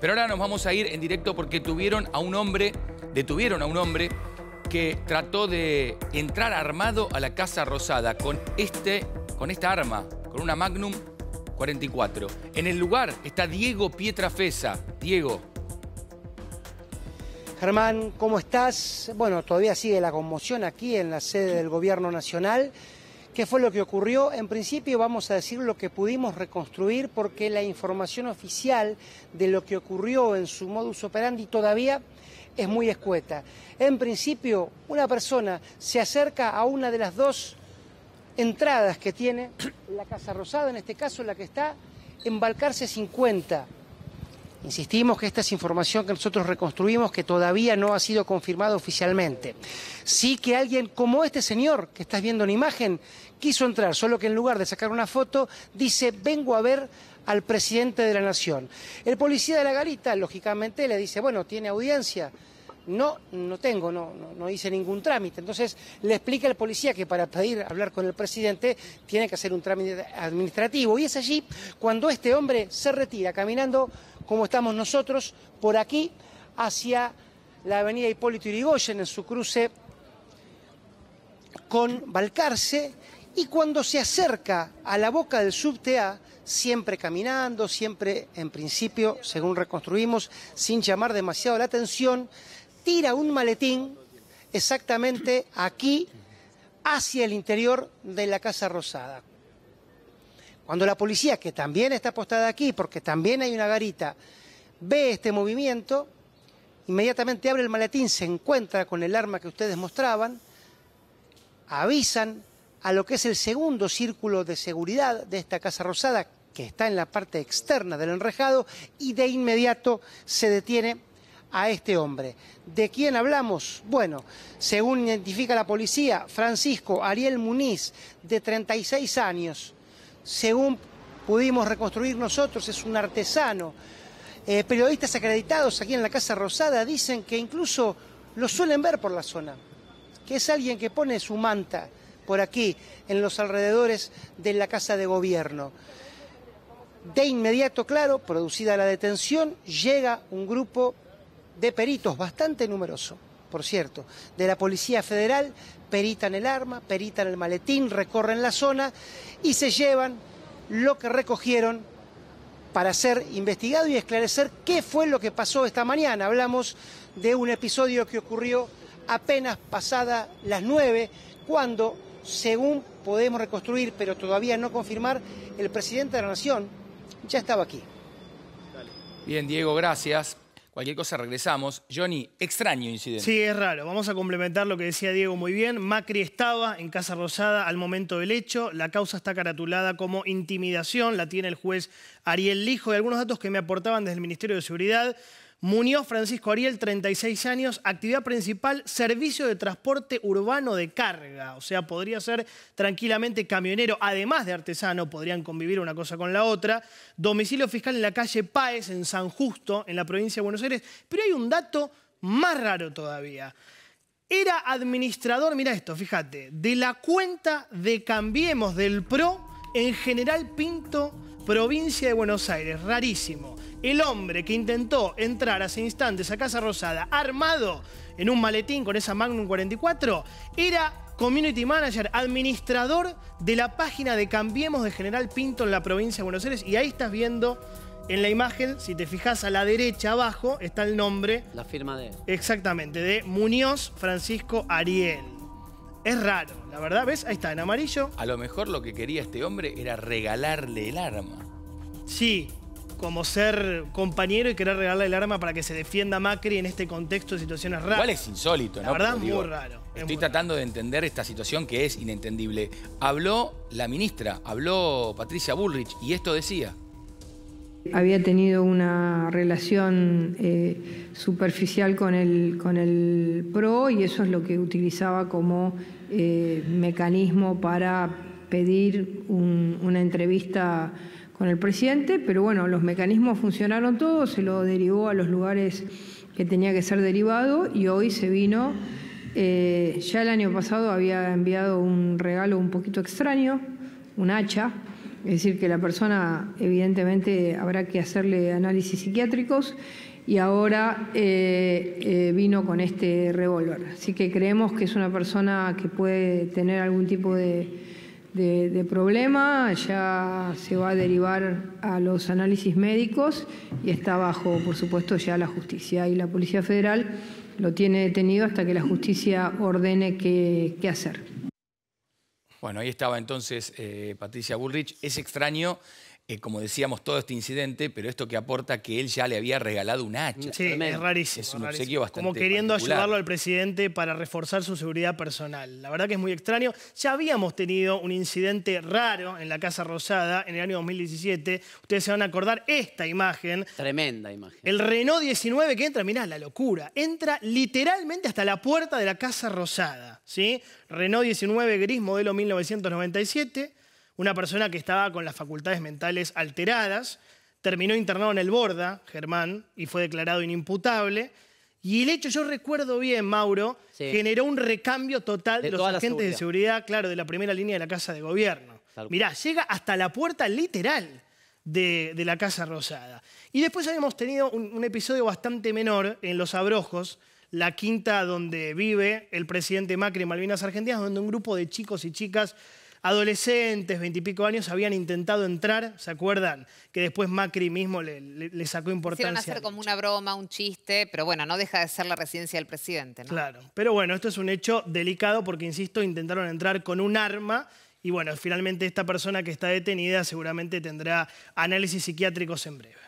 Pero ahora nos vamos a ir en directo porque tuvieron a un hombre, detuvieron a un hombre que trató de entrar armado a la Casa Rosada con, este, con esta arma, con una Magnum 44. En el lugar está Diego Pietrafesa. Diego. Germán, ¿cómo estás? Bueno, todavía sigue la conmoción aquí en la sede del Gobierno Nacional. ¿Qué fue lo que ocurrió? En principio vamos a decir lo que pudimos reconstruir porque la información oficial de lo que ocurrió en su modus operandi todavía es muy escueta. En principio, una persona se acerca a una de las dos entradas que tiene la Casa Rosada, en este caso la que está en Balcarce 50. Insistimos que esta es información que nosotros reconstruimos que todavía no ha sido confirmada oficialmente. Sí que alguien como este señor que estás viendo en imagen quiso entrar, solo que en lugar de sacar una foto dice vengo a ver al presidente de la nación. El policía de la garita, lógicamente, le dice, bueno, tiene audiencia. No, no tengo, no, no, no hice ningún trámite. Entonces le explica al policía que para pedir hablar con el presidente tiene que hacer un trámite administrativo. Y es allí cuando este hombre se retira caminando como estamos nosotros, por aquí hacia la avenida Hipólito Yrigoyen en su cruce con Balcarce y cuando se acerca a la boca del subte A, siempre caminando, siempre en principio, según reconstruimos, sin llamar demasiado la atención, tira un maletín exactamente aquí hacia el interior de la Casa Rosada. Cuando la policía, que también está apostada aquí, porque también hay una garita, ve este movimiento, inmediatamente abre el maletín, se encuentra con el arma que ustedes mostraban, avisan a lo que es el segundo círculo de seguridad de esta Casa Rosada, que está en la parte externa del enrejado, y de inmediato se detiene a este hombre. ¿De quién hablamos? Bueno, según identifica la policía, Francisco Ariel Muniz, de 36 años, según pudimos reconstruir nosotros, es un artesano. Eh, periodistas acreditados aquí en la Casa Rosada dicen que incluso lo suelen ver por la zona, que es alguien que pone su manta por aquí, en los alrededores de la Casa de Gobierno. De inmediato, claro, producida la detención, llega un grupo de peritos bastante numeroso por cierto, de la Policía Federal, peritan el arma, peritan el maletín, recorren la zona y se llevan lo que recogieron para ser investigado y esclarecer qué fue lo que pasó esta mañana. Hablamos de un episodio que ocurrió apenas pasada las nueve, cuando, según podemos reconstruir, pero todavía no confirmar, el presidente de la Nación ya estaba aquí. Bien, Diego, gracias. Cualquier cosa regresamos. Johnny, extraño incidente. Sí, es raro. Vamos a complementar lo que decía Diego muy bien. Macri estaba en Casa Rosada al momento del hecho. La causa está caratulada como intimidación. La tiene el juez Ariel Lijo. Y algunos datos que me aportaban desde el Ministerio de Seguridad Muñoz Francisco Ariel, 36 años, actividad principal, servicio de transporte urbano de carga. O sea, podría ser tranquilamente camionero, además de artesano, podrían convivir una cosa con la otra. Domicilio fiscal en la calle Páez, en San Justo, en la provincia de Buenos Aires. Pero hay un dato más raro todavía. Era administrador, mira esto, fíjate, de la cuenta de Cambiemos del PRO en General Pinto, provincia de Buenos Aires. Rarísimo el hombre que intentó entrar hace instantes a Casa Rosada armado en un maletín con esa Magnum 44 era community manager, administrador de la página de Cambiemos de General Pinto en la provincia de Buenos Aires. Y ahí estás viendo en la imagen, si te fijas a la derecha abajo, está el nombre. La firma de... Exactamente, de Muñoz Francisco Ariel. Es raro, la verdad, ¿ves? Ahí está, en amarillo. A lo mejor lo que quería este hombre era regalarle el arma. Sí, como ser compañero y querer regalar el arma para que se defienda Macri en este contexto de situaciones raras. Igual es insólito, La verdad, muy raro. Estoy tratando de entender esta situación que es inentendible. Habló la ministra, habló Patricia Bullrich y esto decía. Había tenido una relación eh, superficial con el, con el PRO y eso es lo que utilizaba como eh, mecanismo para pedir una entrevista con el presidente, pero bueno, los mecanismos funcionaron todos, se lo derivó a los lugares que tenía que ser derivado y hoy se vino, eh, ya el año pasado había enviado un regalo un poquito extraño, un hacha, es decir, que la persona evidentemente habrá que hacerle análisis psiquiátricos y ahora eh, eh, vino con este revólver. Así que creemos que es una persona que puede tener algún tipo de de, problema, ya se va a derivar a los análisis médicos y está bajo, por supuesto, ya la justicia y la Policía Federal lo tiene detenido hasta que la justicia ordene qué, hacer. Bueno, ahí estaba entonces eh, Patricia Bullrich. Es extraño eh, como decíamos, todo este incidente, pero esto que aporta que él ya le había regalado un hacha. Sí, es rarísimo. Es un obsequio bastante Como queriendo ayudarlo al presidente para reforzar su seguridad personal. La verdad que es muy extraño. Ya habíamos tenido un incidente raro en la Casa Rosada en el año 2017. Ustedes se van a acordar esta imagen. Tremenda imagen. El Renault 19 que entra, mirá, la locura. Entra literalmente hasta la puerta de la Casa Rosada. ¿sí? Renault 19 gris, modelo 1997 una persona que estaba con las facultades mentales alteradas, terminó internado en el Borda, Germán, y fue declarado inimputable. Y el hecho, yo recuerdo bien, Mauro, generó un recambio total de, los agentes de seguridad, claro, de la primera línea de la Casa de Gobierno. Mirá, llega hasta la puerta literal de, la Casa Rosada. Y después habíamos tenido un, episodio bastante menor en Los Abrojos, la quinta donde vive el presidente Macri en Malvinas Argentinas, donde un grupo de chicos y chicas adolescentes, veintipico años, habían intentado entrar, ¿se acuerdan? Que después Macri mismo le, sacó importancia. Hicieron hacer como una broma, un chiste, pero bueno, no deja de ser la residencia del presidente, Claro, pero bueno, esto es un hecho delicado porque, insisto, intentaron entrar con un arma y bueno, finalmente esta persona que está detenida seguramente tendrá análisis psiquiátricos en breve.